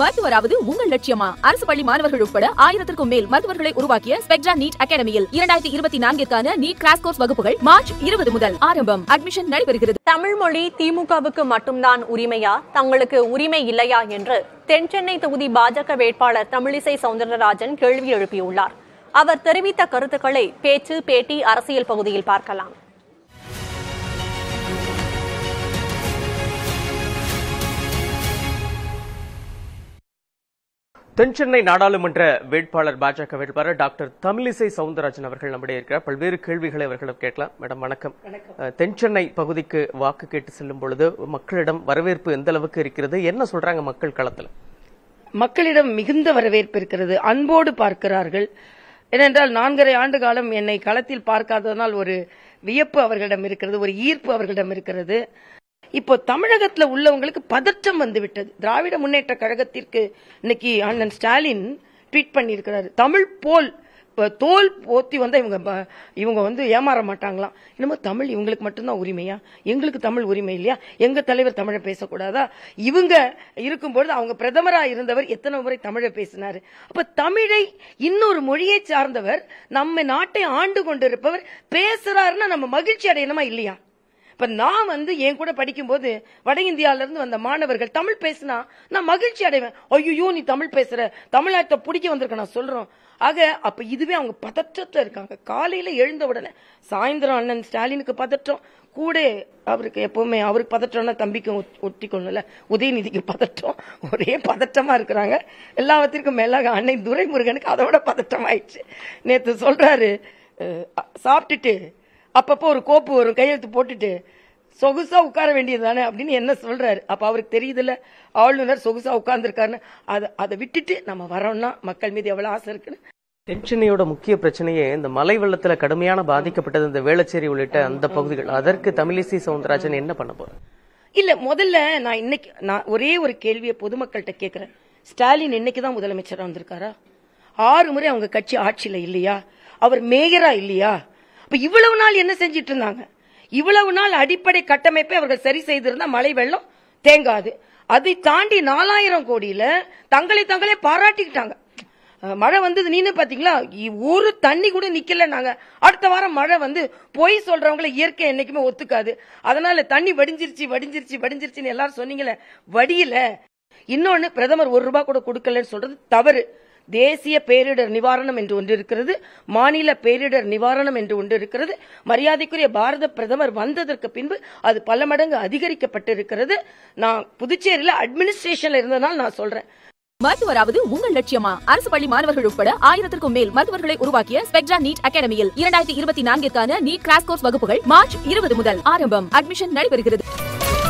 மருத்துவராவது உங்கள் லட்சியமா அரசு பள்ளி மாணவர்கள் உட்பட ஆயிரத்திற்கும் மேல் மருத்துவர்களை உருவாக்கிய ஸ்பெக்ட்ரா நீட் அகாடமியில் இரண்டாயிரத்தி இருபத்தி நான்கிற்கான நீட் கிராஸ் கோர்ஸ் வகுப்புகள் மார்ச் இருபது முதல் ஆரம்பம் அட்மிஷன் நடைபெறுகிறது தமிழ் மொழி திமுகவுக்கு மட்டும்தான் உரிமையா தங்களுக்கு உரிமை இல்லையா என்று தென் சென்னை தொகுதி பாஜக வேட்பாளர் தமிழிசை சவுந்தரராஜன் கேள்வி எழுப்பியுள்ளார் அவர் தெரிவித்த கருத்துக்களை பேச்சு பேட்டி அரசியல் பகுதியில் பார்க்கலாம் தென்சென்னை நாடாளுமன்ற வேட்பாளர் பாஜக வேட்பாளர் டாக்டர் தமிழிசை சவுந்தரராஜன் அவர்கள் நம்முடைய இருக்கிறார் பல்வேறு கேள்விகளை அவர்களும் கேட்கலாம் மேடம் வணக்கம் தென்சென்னை பகுதிக்கு வாக்கு கேட்டு செல்லும் பொழுது மக்களிடம் வரவேற்பு எந்த அளவுக்கு இருக்கிறது என்ன சொல்றாங்க மக்கள் களத்தில் மக்களிடம் மிகுந்த வரவேற்பு இருக்கிறது அன்போடு பார்க்கிறார்கள் ஏனென்றால் நான்கரை ஆண்டு காலம் என்னை களத்தில் பார்க்காததனால் ஒரு வியப்பு அவர்களிடம் இருக்கிறது ஒரு ஈர்ப்பு அவர்களிடம் இருக்கிறது இப்போ தமிழகத்தில் உள்ளவங்களுக்கு பதற்றம் வந்து விட்டது திராவிட முன்னேற்ற கழகத்திற்கு இன்னைக்கு அண்ணன் ஸ்டாலின் ட்வீட் பண்ணியிருக்கிறாரு தமிழ் போல் தோல் போத்தி வந்தால் இவங்க இவங்க வந்து ஏமாற மாட்டாங்களாம் என்னமோ தமிழ் இவங்களுக்கு மட்டும்தான் உரிமையா எங்களுக்கு தமிழ் உரிமை இல்லையா எங்கள் தலைவர் தமிழை பேசக்கூடாதா இவங்க இருக்கும்பொழுது அவங்க பிரதமராக இருந்தவர் எத்தனை முறை தமிழை பேசினார் அப்போ தமிழை இன்னொரு மொழியை சார்ந்தவர் நம்ம நாட்டை ஆண்டு கொண்டிருப்பவர் பேசுறாருன்னா நம்ம மகிழ்ச்சி அடையணுமா இல்லையா இப்ப நான் வந்து என் கூட படிக்கும்போது வட இந்தியால இருந்து வந்த மாணவர்கள் தமிழ் பேசினா நான் மகிழ்ச்சி அடைவேன் ஐயோ நீ தமிழ் பேசுற தமிழ்நாட்டை பிடிக்க வந்திருக்க நான் சொல்றோம் ஆக அப்ப இதுவே அவங்க பதற்றத்துல இருக்காங்க காலையில எழுந்த உடனே சாயந்தரம் அண்ணன் ஸ்டாலினுக்கு பதற்றம் கூட அவருக்கு எப்பவுமே அவருக்கு பதற்றம்னா தம்பிக்கும் ஒட்டிக்கொள்ளல உதயநிதிக்கு பதற்றம் ஒரே பதற்றமா இருக்கிறாங்க எல்லாவற்றிற்கும் மேலாக அன்னை துரைமுருகனுக்கு அதோட பதற்றம் ஆயிடுச்சு நேற்று சொல்றாரு சாப்பிட்டுட்டு அப்பப்போ ஒரு கோப்பு வரும் கையெழுத்து போட்டுட்டு சொகுசா உட்கார வேண்டியது தானே அப்படின்னு என்ன சொல்றாரு அப்ப அவருக்கு தெரியுதுல்ல ஆளுநர் சொகுசா உட்கார்ந்துருக்காருன்னு அதை அதை விட்டுட்டு நம்ம வரோம்னா மக்கள் மீது எவ்வளவு ஆசை இருக்குன்னு தென்சென்னையோட முக்கிய பிரச்சனையே இந்த மலை வெள்ளத்துல கடுமையான பாதிக்கப்பட்டது இந்த வேளச்சேரி உள்ளிட்ட அந்த பகுதிகள் அதற்கு தமிழிசை சவுந்தரராஜன் என்ன பண்ண போற இல்ல முதல்ல நான் இன்னைக்கு நான் ஒரே ஒரு கேள்வியை பொதுமக்கள்கிட்ட கேட்கிறேன் ஸ்டாலின் இன்னைக்குதான் தான் முதலமைச்சராக வந்திருக்காரா ஆறு முறை அவங்க கட்சி ஆட்சியில இல்லையா அவர் மேயரா இல்லையா அப்ப இவ்வளவு நாள் என்ன செஞ்சிட்டு இருந்தாங்க இவ்வளவு நாள் அடிப்படை கட்டமைப்பை அவர்கள் சரி செய்திருந்தா மழை வெள்ளம் தேங்காது அதை தாண்டி நாலாயிரம் கோடியில தங்களை தங்களே பாராட்டிக்கிட்டாங்க மழை வந்தது நீனு பாத்தீங்களா ஒரு தண்ணி கூட நிக்கல நாங்க அடுத்த வாரம் மழை வந்து பொய் சொல்றவங்களை இயற்கை என்னைக்குமே ஒத்துக்காது அதனால தண்ணி வடிஞ்சிருச்சு வடிஞ்சிருச்சு வடிஞ்சிருச்சுன்னு எல்லாரும் சொன்னீங்களே வடியில இன்னொன்னு பிரதமர் ஒரு ரூபாய் கூட கொடுக்கலன்னு சொல்றது தவறு தேசிய பேரிடர் நிவாரணம் என்று ஒன்று இருக்கிறது மாநில பேரிடர் நிவாரணம் என்று ஒன்று இருக்கிறது மரியாதைக்குரிய பாரத பிரதமர் வந்ததற்கு பின்பு அது பல மடங்கு அதிகரிக்கப்பட்டிருக்கிறது நான் புதுச்சேரியில் அட்மினிஸ்ட்ரேஷன்ல இருந்ததால் நான் சொல்றேன் மருத்துவராவது உங்கள் லட்சியமா அரசு பள்ளி மாணவர்கள் உட்பட ஆயிரத்திற்கும் மேல் மருத்துவர்களை உருவாக்கிய ஸ்பெக்ட்ரா நீட் அகாடமியில் இரண்டாயிரத்தி இருபத்தி நான்கிற்கான நீட் கிராஸ் கோர்ஸ் வகுப்புகள் மார்ச் இருபது முதல் ஆரம்பம் அட்மிஷன் நடைபெறுகிறது